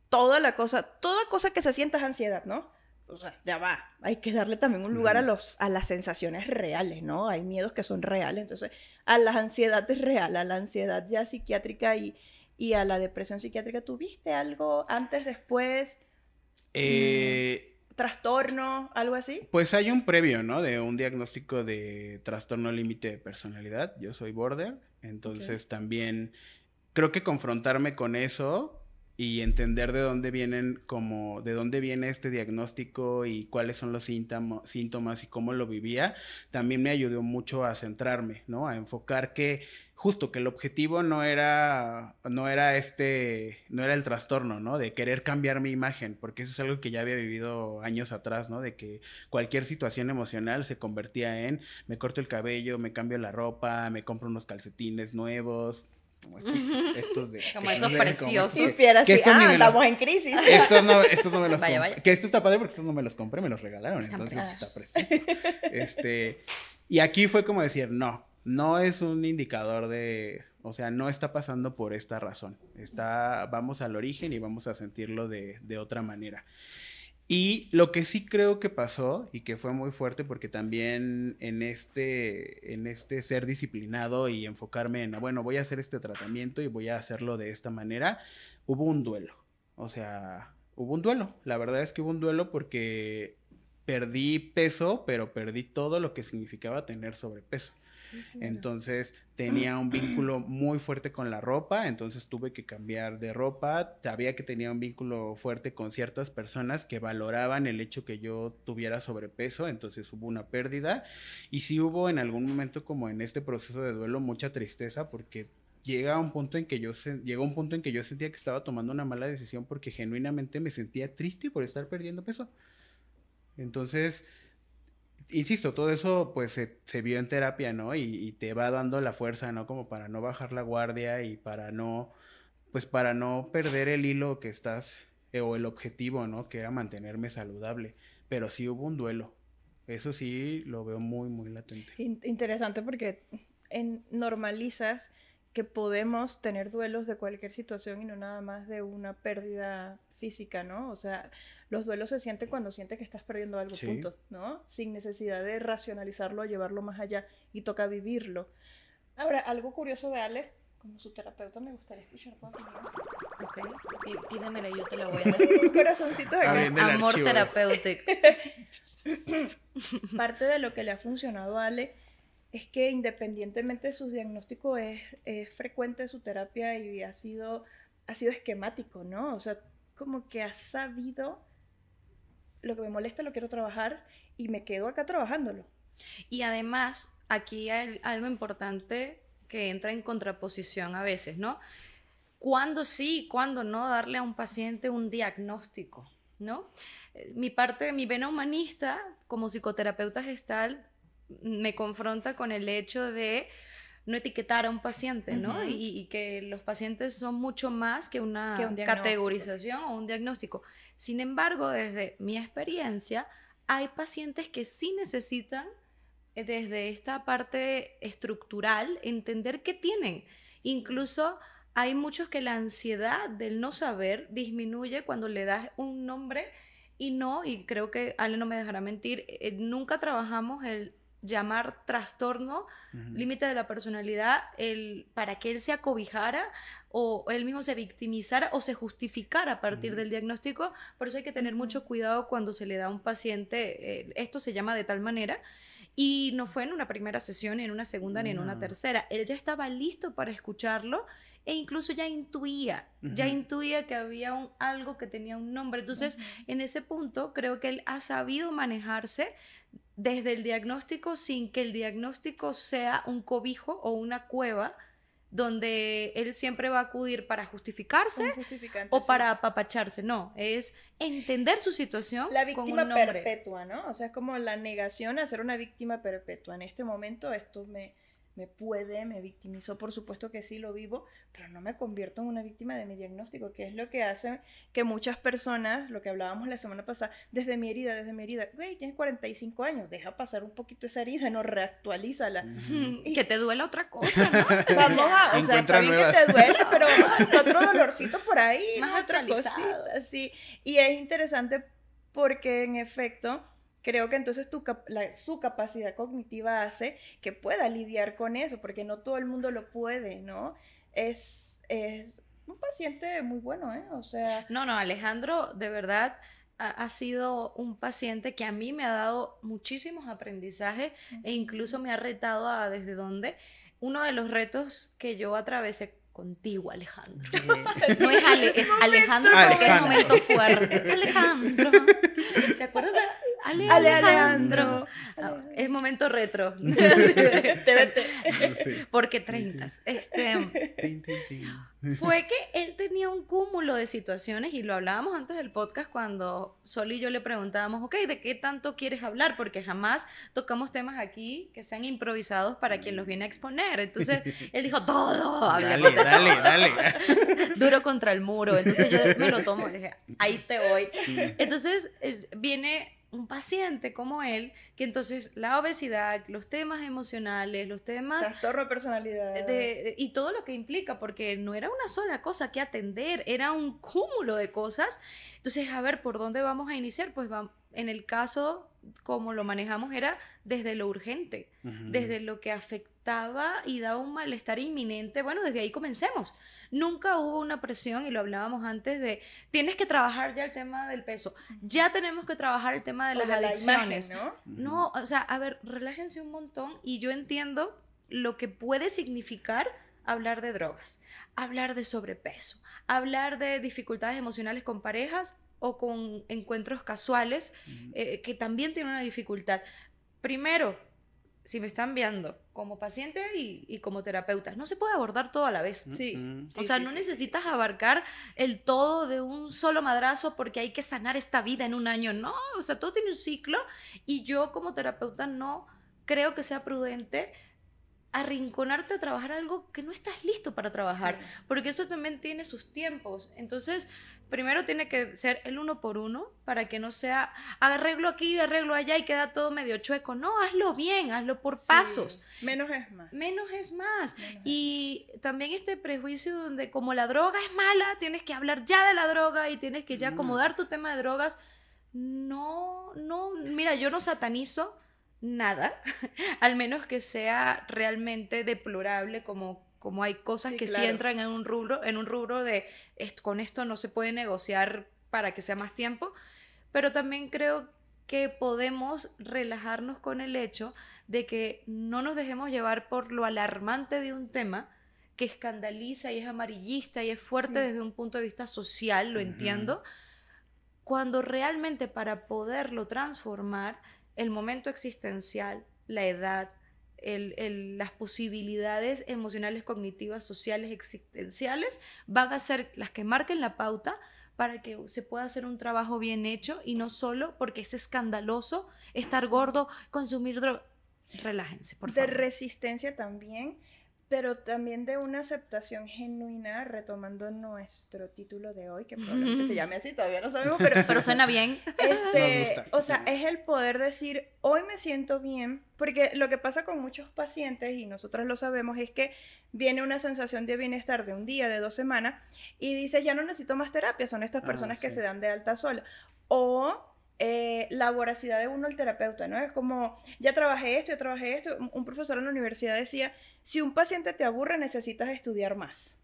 toda la cosa, toda cosa que se sienta es ansiedad, ¿no? O sea, ya va, hay que darle también un lugar a, los, a las sensaciones reales, ¿no? Hay miedos que son reales, entonces a la ansiedad reales, real, a la ansiedad ya psiquiátrica y, y a la depresión psiquiátrica, ¿tuviste algo antes, después?
Eh,
mm, ¿Trastorno, algo así?
Pues hay un previo, ¿no? De un diagnóstico de trastorno límite de personalidad. Yo soy border, entonces también creo que confrontarme con eso y entender de dónde vienen como de dónde viene este diagnóstico y cuáles son los síntomas y cómo lo vivía, también me ayudó mucho a centrarme, ¿no? A enfocar que justo que el objetivo no era, no era este, no era el trastorno, ¿no? De querer cambiar mi imagen, porque eso es algo que ya había vivido años atrás, ¿no? De que cualquier situación emocional se convertía en me corto el cabello, me cambio la ropa, me compro unos calcetines nuevos, como estos, de, como esos preciosos. Como ah, andamos en crisis. Estos no, estos no me los vaya, vaya. Que esto está padre porque estos no me los compré, me los regalaron. entonces está precioso. Este, y aquí fue como decir, no, no es un indicador de, o sea, no está pasando por esta razón. Está, vamos al origen y vamos a sentirlo de, de otra manera. Y lo que sí creo que pasó y que fue muy fuerte porque también en este, en este ser disciplinado y enfocarme en, bueno, voy a hacer este tratamiento y voy a hacerlo de esta manera, hubo un duelo. O sea, hubo un duelo. La verdad es que hubo un duelo porque perdí peso, pero perdí todo lo que significaba tener sobrepeso. Entonces tenía un vínculo muy fuerte con la ropa, entonces tuve que cambiar de ropa. Sabía que tenía un vínculo fuerte con ciertas personas que valoraban el hecho que yo tuviera sobrepeso, entonces hubo una pérdida. Y sí hubo en algún momento como en este proceso de duelo mucha tristeza porque llega un punto en que yo se, llegó un punto en que yo sentía que estaba tomando una mala decisión porque genuinamente me sentía triste por estar perdiendo peso. Entonces, insisto, todo eso pues se, vio en terapia, ¿no? Y, te va dando la fuerza, ¿no? Como para no bajar la guardia y para no, pues para no perder el hilo que estás, eh, o el objetivo, ¿no? Que era mantenerme saludable. Pero sí hubo un duelo. Eso sí lo veo muy, muy latente.
interesante porque normalizas que podemos tener duelos de cualquier situación y no nada más de una pérdida física, ¿no? O sea, los duelos se sienten cuando sientes que estás perdiendo algo, punto, ¿no? Sin necesidad de racionalizarlo, llevarlo más allá y toca vivirlo. Ahora, algo curioso de Ale, como su terapeuta me gustaría escuchar tu opinión. Ok, yo te la voy a dar. corazoncito de Amor eh. terapéutico. Parte de lo que le ha funcionado a Ale es que independientemente de sus diagnósticos es, frecuente su terapia y ha sido, ha sido esquemático, ¿no? O sea, como que ha sabido lo que me molesta, lo quiero trabajar y me quedo acá trabajándolo.
Y además, aquí hay algo importante que entra en contraposición a veces, ¿no? ¿Cuándo sí, cuándo no darle a un paciente un diagnóstico, ¿no? Eh, mi parte, mi vena humanista como psicoterapeuta gestal me confronta con el hecho de no etiquetar a un paciente, ¿no? y, que los pacientes son mucho más que una categorización o un diagnóstico. Sin embargo, desde mi experiencia, hay pacientes que sí necesitan, eh, desde esta parte estructural, entender qué tienen. Incluso hay muchos que la ansiedad del no saber disminuye cuando le das un nombre y no, y creo que Ale no me dejará mentir, eh, nunca trabajamos el llamar trastorno, límite de la personalidad, para que él se acobijara o él mismo se victimizara o se justificara a partir del diagnóstico. Por eso hay que tener mucho cuidado cuando se le da a un paciente, eh, esto se llama de tal manera, y no fue en una primera sesión, ni en una segunda, ni en una tercera. Él ya estaba listo para escucharlo e incluso ya intuía, ya intuía que había un, algo que tenía un nombre. Entonces, en ese punto, creo que él ha sabido manejarse desde el diagnóstico sin que el diagnóstico sea un cobijo o una cueva donde él siempre va a acudir para justificarse o para apapacharse, no, es entender su situación.
La víctima perpetua, ¿no? O sea, es como la negación a ser una víctima perpetua. En este momento esto me, me puede, me victimizó, por supuesto que sí lo vivo, pero no me convierto en una víctima de mi diagnóstico, que es lo que hace que muchas personas, lo que hablábamos la semana pasada, desde mi herida, desde mi herida, güey, tienes 45 años, deja pasar un poquito esa herida, no reactualízala. y, que te duela otra cosa, ¿no? vamos a, o sea, está bien que te duele, pero vamos a otro dolorcito por ahí, Más otra cosa sí. Y es interesante porque en efecto creo que entonces su capacidad cognitiva hace que pueda lidiar con eso, porque no todo el mundo lo puede, ¿no? Es, es un paciente muy bueno, ¿eh? O sea... No, no, Alejandro, de verdad,
ha sido un paciente que a mí me ha dado muchísimos aprendizajes e incluso me ha retado a desde dónde. Uno de los retos que yo atravesé contigo, Alejandro. no es, es Alejandro porque es momento fuerte. Alejandro. ¿Te acuerdas de Ale, Alejandro. Ah, es momento retro. Porque 30. Este, fue que él tenía un cúmulo de situaciones y lo hablábamos antes del podcast cuando Sol y yo le preguntábamos, ok, ¿de qué tanto quieres hablar? Porque jamás tocamos temas aquí que sean improvisados para quien los viene a exponer. Entonces él dijo, todo, dale, dale, dale. Duro contra el muro. Entonces yo me lo tomo y dije, ahí te voy. Entonces eh, viene un paciente como él, que entonces la obesidad, los temas emocionales, los temas... Trastorno
de personalidad.
y todo lo que implica, porque no era una sola cosa que atender, era un cúmulo de cosas. Entonces, a ver, ¿por dónde vamos a iniciar? Pues vamos en el caso como lo manejamos era desde lo urgente, desde lo que afectaba y daba un malestar inminente. Bueno, desde ahí comencemos. Nunca hubo una presión, y lo hablábamos antes, de tienes que trabajar ya el tema del peso, ya tenemos que trabajar el tema de las adicciones. ¿no? ¿no? o sea, a ver, relájense un montón y yo entiendo lo que puede significar hablar de drogas, hablar de sobrepeso, hablar de dificultades emocionales con parejas, o con encuentros casuales eh, que también tienen una dificultad. Primero, si me están viendo como paciente y, como terapeuta, no se puede abordar todo a la vez. Sí. O sea, no necesitas abarcar el todo de un solo madrazo porque hay que sanar esta vida en un año. No, o sea, todo tiene un ciclo y yo como terapeuta no creo que sea prudente arrinconarte a trabajar algo que no estás listo para trabajar, porque eso también tiene sus tiempos. Entonces, primero tiene que ser el uno por uno para que no sea arreglo aquí, arreglo allá y queda todo medio chueco. No, hazlo bien, hazlo por pasos. Menos es más. Menos es más. y también este prejuicio donde como la droga es mala, tienes que hablar ya de la droga y tienes que ya mm. acomodar tu tema de drogas. No, no, mira, yo no satanizo nada, al menos que sea realmente deplorable como como hay cosas que si sí entran en un rubro en un rubro de con esto no se puede negociar para que sea más tiempo, pero también creo que podemos relajarnos con el hecho de que no nos dejemos llevar por lo alarmante de un tema que escandaliza y es amarillista y es fuerte desde un punto de vista social, lo entiendo, cuando realmente para poderlo transformar el momento existencial, la edad, las posibilidades emocionales, cognitivas, sociales, existenciales, van a ser las que marquen la pauta para que se pueda hacer un trabajo bien hecho y no solo porque es escandaloso estar gordo, consumir drogas. Relájense, por favor. De
resistencia también pero también de una aceptación genuina, retomando nuestro título de hoy, que probablemente se llame así, todavía no sabemos, pero... pero suena bien. Este, o sea, es el poder decir, hoy me siento bien, porque lo que pasa con muchos pacientes, y nosotros lo sabemos, es que viene una sensación de bienestar de un día, de dos semanas, y dices, ya no necesito más terapia, son estas ah, personas que se dan de alta sola. O eh, la voracidad de uno el terapeuta, ¿no? Es como, ya trabajé esto, ya trabajé esto. Un profesor en la universidad decía, si un paciente te aburre, necesitas estudiar más.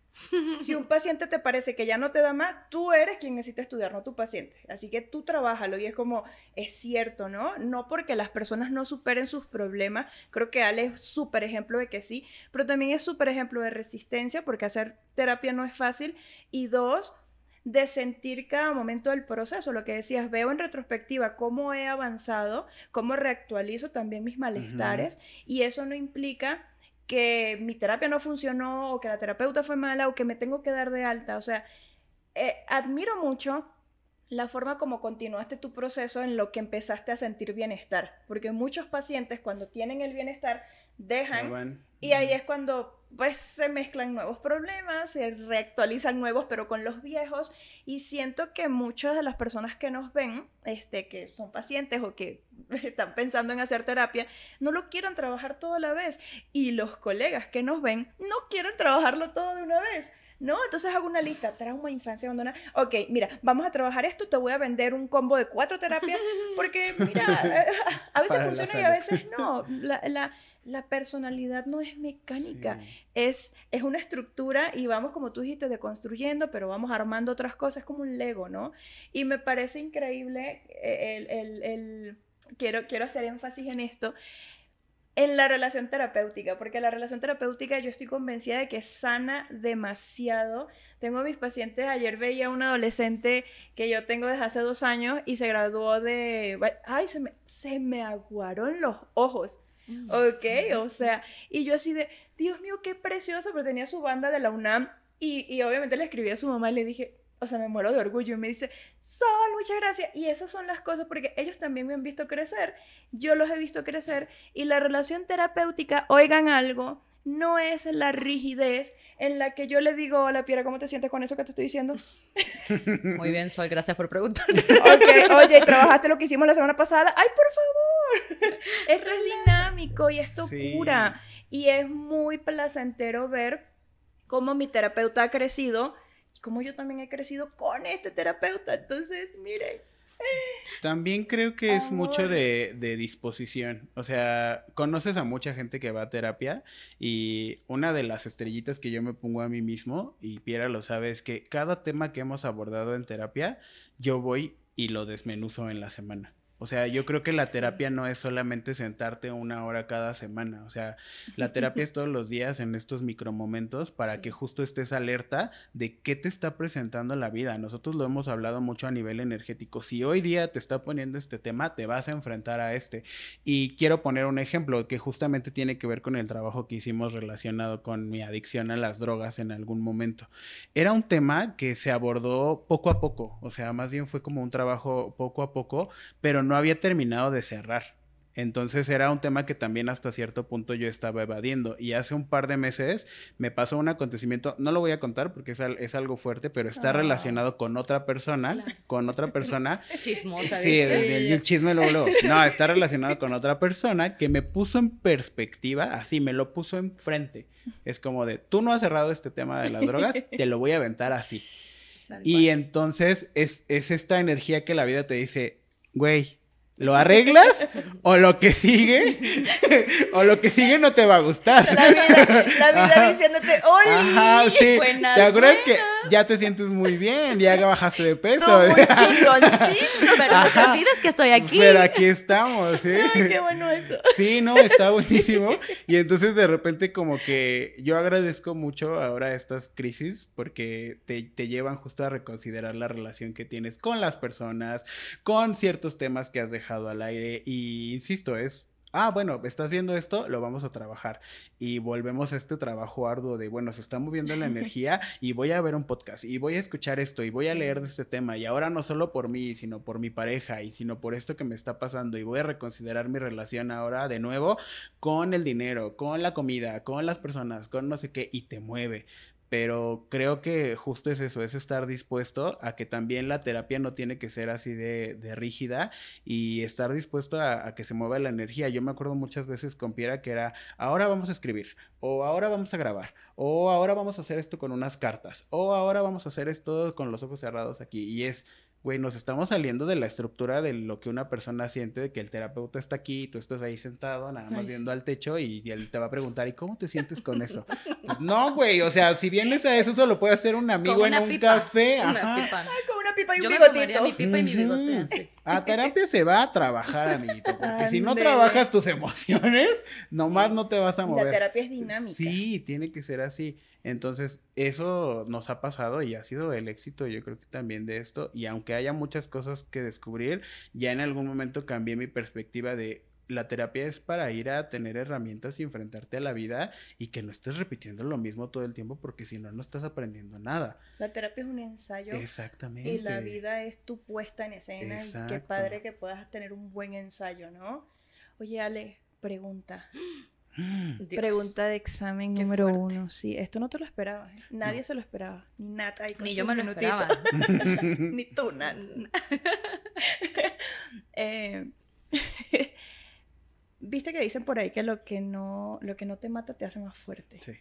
Si un paciente te parece que ya no te da más, tú eres quien necesita estudiar, no tu paciente. Así que tú trabájalo y es como, es cierto, ¿no? No porque las personas no superen sus problemas, creo que Ale es súper ejemplo de que sí, pero también es súper ejemplo de resistencia porque hacer terapia no es fácil. Y dos, de sentir cada momento del proceso. Lo que decías, veo en retrospectiva cómo he avanzado, cómo reactualizo también mis malestares y eso no implica que mi terapia no funcionó o que la terapeuta fue mala o que me tengo que dar de alta. O sea, eh, admiro mucho la forma como continuaste tu proceso en lo que empezaste a sentir bienestar, porque muchos pacientes cuando tienen el bienestar dejan y ahí es cuando pues se mezclan nuevos problemas, se reactualizan nuevos, pero con los viejos. Y siento que muchas de las personas que nos ven, este, que son pacientes o que están pensando en hacer terapia, no lo quieren trabajar todo a la vez. Y los colegas que nos ven no quieren trabajarlo todo de una vez. No, entonces hago una lista, trauma, infancia abandonada. Ok, mira, vamos a trabajar esto, te voy a vender un combo de cuatro terapias, porque mira, a veces funciona y a veces no. La, personalidad no es mecánica, es, es una estructura y vamos, como tú dijiste, construyendo, pero vamos armando otras cosas como un Lego, ¿no? Y me parece increíble eh, quiero, quiero hacer énfasis en esto en la relación terapéutica, porque la relación terapéutica yo estoy convencida de que sana demasiado. Tengo mis pacientes, ayer veía a un adolescente que yo tengo desde hace dos años y se graduó de... ¡Ay, se me, se me aguaron los ojos! Mm. ¿Ok? Mm. O sea, y yo así de, Dios mío, qué preciosa, pero tenía su banda de la UNAM y, y obviamente le escribí a su mamá y le dije, o sea, me muero de orgullo y me dice, Sol, muchas gracias. Y esas son las cosas porque ellos también me han visto crecer, yo los he visto crecer y la relación terapéutica, oigan algo, no es la rigidez en la que yo le digo, hola Piera, ¿cómo te sientes con eso que te estoy diciendo?
Muy bien, Sol, gracias por preguntar.
ok, oye, ¿trabajaste lo que hicimos la semana pasada? ¡Ay, por favor! Esto es dinámico y esto cura. Y es muy placentero ver cómo mi terapeuta ha crecido como yo también he crecido con este terapeuta. Entonces, mire.
También creo que es mucho de, de, disposición. O sea, conoces a mucha gente que va a terapia y una de las estrellitas que yo me pongo a mí mismo, y Piera lo sabe, es que cada tema que hemos abordado en terapia, yo voy y lo desmenuzo en la semana. O sea, yo creo que la terapia no es solamente sentarte una hora cada semana. O sea, la terapia es todos los días en estos micromomentos para que justo estés alerta de qué te está presentando la vida. Nosotros lo hemos hablado mucho a nivel energético. Si hoy día te está poniendo este tema, te vas a enfrentar a este. Y quiero poner un ejemplo que justamente tiene que ver con el trabajo que hicimos relacionado con mi adicción a las drogas en algún momento. Era un tema que se abordó poco a poco. O sea, más bien fue como un trabajo poco a poco, pero no había terminado de cerrar. Entonces era un tema que también hasta cierto punto yo estaba evadiendo. Y hace un par de meses me pasó un acontecimiento, no lo voy a contar porque es, algo fuerte, pero está ah. relacionado con otra persona, con otra persona.
Sí, el, chisme lo luego. No,
está relacionado con otra persona que me puso en perspectiva, así, me lo puso enfrente. Es como de, tú no has cerrado este tema de las drogas, te lo voy a aventar así. Y entonces es, es esta energía que la vida te dice, güey, ¿lo arreglas o lo que sigue? o lo que sigue no te va a gustar. La vida, la vida
diciéndote, ¡Hoy! Ajá, buenas, ¿Te acuerdas
que ya te sientes muy bien, ya bajaste de peso. No, muy pero no
te olvides que estoy aquí. Pero aquí
estamos, ¿sí? ¿eh? qué bueno eso. Sí, no, está buenísimo. Y entonces de repente como que yo agradezco mucho ahora estas crisis porque te, te llevan justo a reconsiderar la relación que tienes con las personas, con ciertos temas que has dejado al aire y insisto, es ah, bueno, estás viendo esto, lo vamos a trabajar. Y volvemos a este trabajo arduo de, bueno, se está moviendo la energía y voy a ver un podcast y voy a escuchar esto y voy a leer de este tema. Y ahora no solo por mí, sino por mi pareja y sino por esto que me está pasando. Y voy a reconsiderar mi relación ahora de nuevo con el dinero, con la comida, con las personas, con no sé qué. Y te mueve pero creo que justo es eso, es estar dispuesto a que también la terapia no tiene que ser así de, rígida y estar dispuesto a, a, que se mueva la energía. Yo me acuerdo muchas veces con Piera que era, ahora vamos a escribir, o ahora vamos a grabar, o ahora vamos a hacer esto con unas cartas, o ahora vamos a hacer esto con los ojos cerrados aquí. Y es, güey, nos estamos saliendo de la estructura de lo que una persona siente, de que el terapeuta está aquí y tú estás ahí sentado, nada más viendo al techo y, él te va a preguntar, ¿y cómo te sientes con eso? Pues, no, güey, o sea, si vienes a eso, solo puede hacer un amigo en un café. Una Pipa.
con una pipa y un bigotito. mi pipa y mi
bigote, A terapia se va a trabajar, amiguito,
porque si no trabajas
tus emociones, nomás no te vas a mover. La terapia es dinámica. Sí, tiene que ser así. Entonces, eso nos ha pasado y ha sido el éxito, yo creo que también de esto. Y aunque haya muchas cosas que descubrir, ya en algún momento cambié mi perspectiva de la terapia es para ir a tener herramientas y enfrentarte a la vida y que no estés repitiendo lo mismo todo el tiempo porque si no, no estás aprendiendo nada.
La terapia es un ensayo. Exactamente. Y la vida es tu puesta en escena qué padre que puedas tener un buen ensayo, ¿no? Oye, Ale, pregunta. Pregunta de examen número uno. Sí, esto no te lo esperabas. ¿eh? Nadie se lo esperaba. Ni Nat Ni yo me lo Ni tú, Nat. Eh, viste que dicen por ahí que lo que no, lo que no te mata te hace más fuerte. Sí.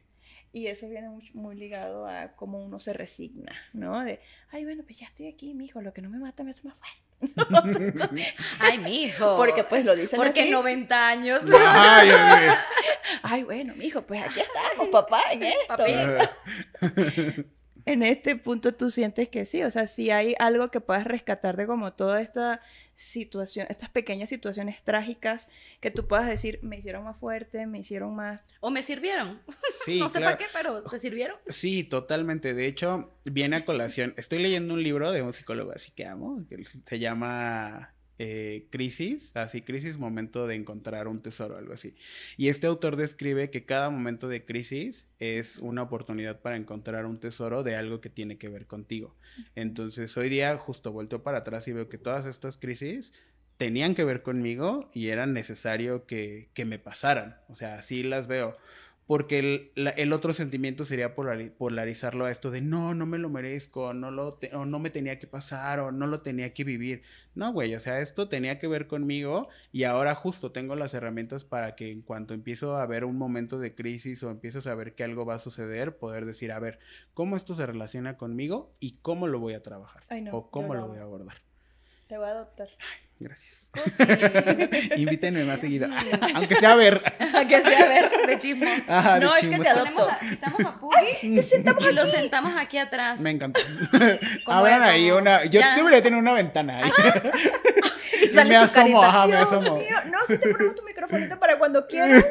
Y eso viene muy, ligado a cómo uno se resigna, ¿no? De, ay, bueno, pues ya estoy aquí, mijo, lo que no me mata me hace más fuerte. ay, mijo. Porque pues lo dicen Porque 90
años. Ay,
ay bueno, mijo, pues aquí estamos, papá, en esto en este punto tú sientes que sí, o sea, si hay algo que puedas rescatar de como toda esta situación, estas pequeñas situaciones trágicas que tú puedas decir, me hicieron más fuerte, me hicieron más... O me sirvieron. Sí, no sé para qué,
pero te sirvieron.
Sí, totalmente. De hecho, viene a colación. Estoy leyendo un libro de un psicólogo así que amo, que se llama eh, crisis, así crisis, momento de encontrar un tesoro, algo así. Y este autor describe que cada momento de crisis es una oportunidad para encontrar un tesoro de algo que tiene que ver contigo. Entonces hoy día justo vuelto para atrás y veo que todas estas crisis tenían que ver conmigo y era necesario que me pasaran. O sea, así las veo porque el, otro sentimiento sería polarizarlo a esto de no, no me lo merezco, no lo o no me tenía que pasar o no lo tenía que vivir. No, güey, o sea, esto tenía que ver conmigo y ahora justo tengo las herramientas para que en cuanto empiezo a ver un momento de crisis o empiezo a saber que algo va a suceder, poder decir, a ver, ¿cómo esto se relaciona conmigo y cómo lo voy a trabajar? o cómo lo voy a abordar.
Te voy a adoptar.
Gracias. Oh, sí. Invítenme más seguido. Aunque sea a ver.
Aunque sea a ver, de chismo. no, es que te adopto. Estamos a Puggy sentamos y aquí. lo sentamos aquí atrás. Me
encantó Abran ahí una. Yo debería tener una ventana ahí.
y me, asomo, Ajá, me asomo, mío. No, si te ponemos tu microfonito para cuando quieras.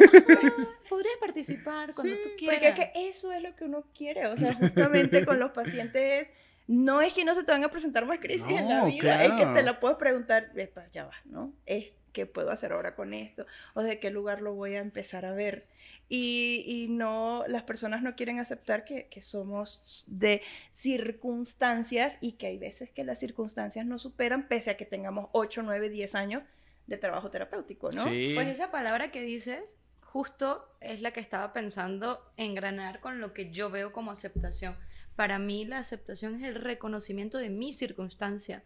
Podrías participar cuando tú quieras. Porque es que eso es lo que uno quiere. O sea, justamente con los pacientes no es que no se te van a presentar más crisis en la vida, es que te la puedes preguntar, ya va, ¿no? Es qué puedo hacer ahora con esto o de qué lugar lo voy a empezar a ver. Y, no, las personas no quieren aceptar que, somos de circunstancias y que hay veces que las circunstancias no superan, pese a que tengamos 8, 9, 10 años de trabajo terapéutico, ¿no? Pues esa palabra que dices
justo es la que estaba pensando engranar con lo que yo veo como aceptación. Para mí la aceptación es el reconocimiento de mi circunstancia.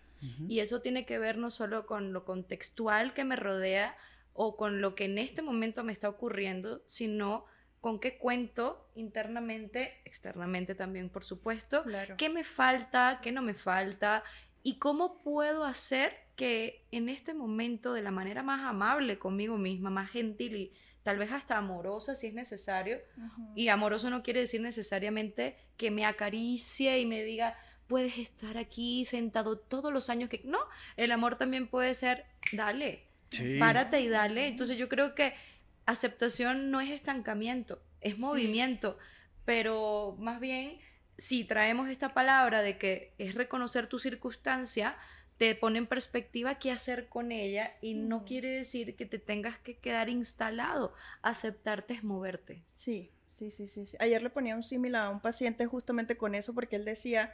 Y eso tiene que ver no solo con lo contextual que me rodea o con lo que en este momento me está ocurriendo, sino con qué cuento internamente, externamente también, por supuesto, qué me falta, qué no me falta y cómo puedo hacer que en este momento, de la manera más amable conmigo misma, más gentil y tal vez hasta amorosa si es necesario. Y amoroso no quiere decir necesariamente que me acaricie y me diga, puedes estar aquí sentado todos los años que... No, el amor también puede ser, dale, párate y dale. Entonces yo creo que aceptación no es estancamiento, es movimiento, pero más bien si traemos esta palabra de que es reconocer tu circunstancia, te pone en perspectiva qué hacer con ella y no quiere decir que te tengas que quedar instalado.
Aceptarte es moverte. Sí, sí, sí, sí. Ayer le ponía un símil a un paciente justamente con eso porque él decía,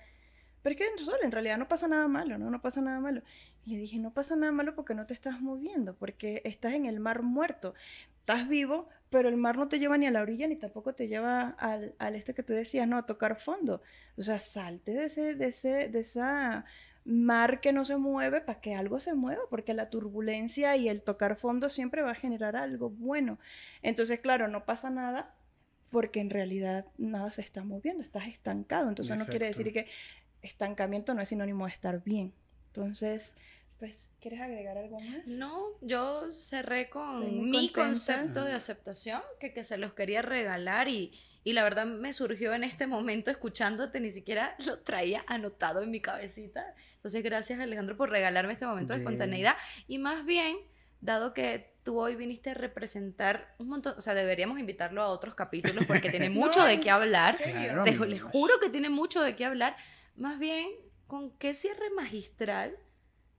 pero es que en realidad no pasa nada malo, ¿no? No pasa nada malo. Y le dije, no pasa nada malo porque no te estás moviendo, porque estás en el mar muerto. Estás vivo, pero el mar no te lleva ni a la orilla ni tampoco te lleva al, al este que te decías, ¿no? A tocar fondo. O sea, salte de, ese, de, ese, de esa mar que no se mueve para que algo se mueva, porque la turbulencia y el tocar fondo siempre va a generar algo bueno. Entonces, claro, no pasa nada porque en realidad nada se está moviendo, estás estancado. Entonces no quiere decir que estancamiento no es sinónimo de estar bien. Entonces, pues,
¿quieres agregar algo más? No, yo cerré con mi concepto de aceptación, que, que se los quería regalar y y la verdad me surgió en este momento escuchándote, ni siquiera lo traía anotado en mi cabecita. Entonces, gracias Alejandro por regalarme este momento de espontaneidad. Y más bien, dado que tú hoy viniste a representar un montón, o sea, deberíamos invitarlo a otros capítulos porque tiene mucho de qué hablar. Te, juro que tiene mucho de qué hablar. Más bien, ¿con qué cierre magistral?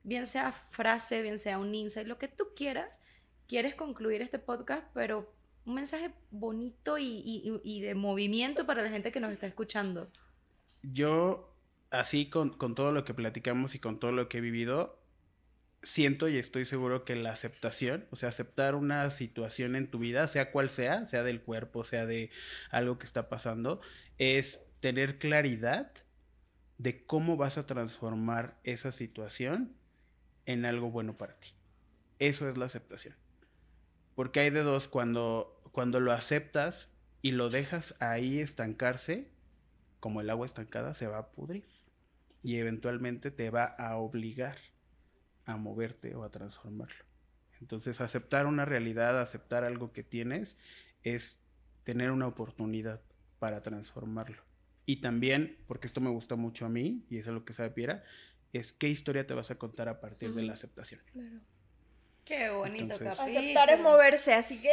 Bien sea frase, bien sea un insight, lo que tú quieras, quieres concluir este podcast, pero un mensaje bonito y, de movimiento para la gente que nos está escuchando.
Yo, así con, con todo lo que platicamos y con todo lo que he vivido, siento y estoy seguro que la aceptación, o sea, aceptar una situación en tu vida, sea cual sea, sea del cuerpo, sea de algo que está pasando, es tener claridad de cómo vas a transformar esa situación en algo bueno para ti. Eso es la aceptación. Porque hay de dos, cuando cuando lo aceptas y lo dejas ahí estancarse, como el agua estancada, se va a pudrir y eventualmente te va a obligar a moverte o a transformarlo. Entonces, aceptar una realidad, aceptar algo que tienes, es tener una oportunidad para transformarlo. Y también, porque esto me gusta mucho a mí, y es lo que sabe Piera, es qué historia te vas a contar a partir de la aceptación.
Claro. Qué bonito Aceptar es moverse, así que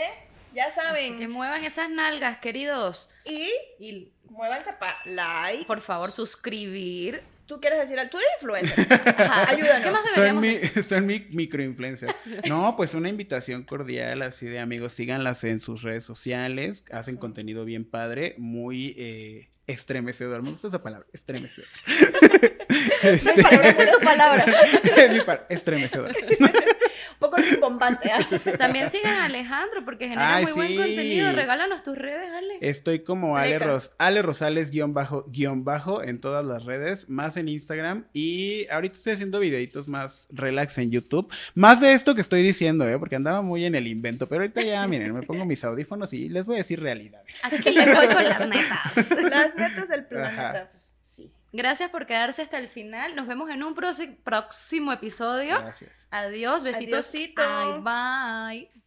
ya saben.
que muevan esas nalgas, queridos. Y, y muévanse para like. Por favor,
suscribir. Tú quieres decir, tú influencer. Ayúdanos. ¿Qué
soy mi, mi microinfluencer. No, pues una invitación cordial así de amigos. Síganlas en sus redes sociales. Hacen contenido bien padre, muy... Eh, estremecedor. Me gusta esa palabra, estremecedor. este... Me es tu palabra. estremecedor. un poco rimbombante. bombante. ¿ah? También sigan a Alejandro porque genera muy buen contenido.
Regálanos tus redes, Ale.
Estoy como Ale, Ros Ale Rosales guión bajo, guión bajo en todas las redes, más en Instagram y ahorita estoy haciendo videitos más relax en YouTube. Más de esto que estoy diciendo, ¿eh? porque andaba muy en el invento, pero ahorita ya, miren, me pongo mis audífonos y les voy a decir realidades. Aquí les voy con las netas.
Las netas del
planeta. Pues. Gracias por quedarse hasta el final. Nos vemos en un próximo episodio. Gracias. Adiós, besitos. Bye bye.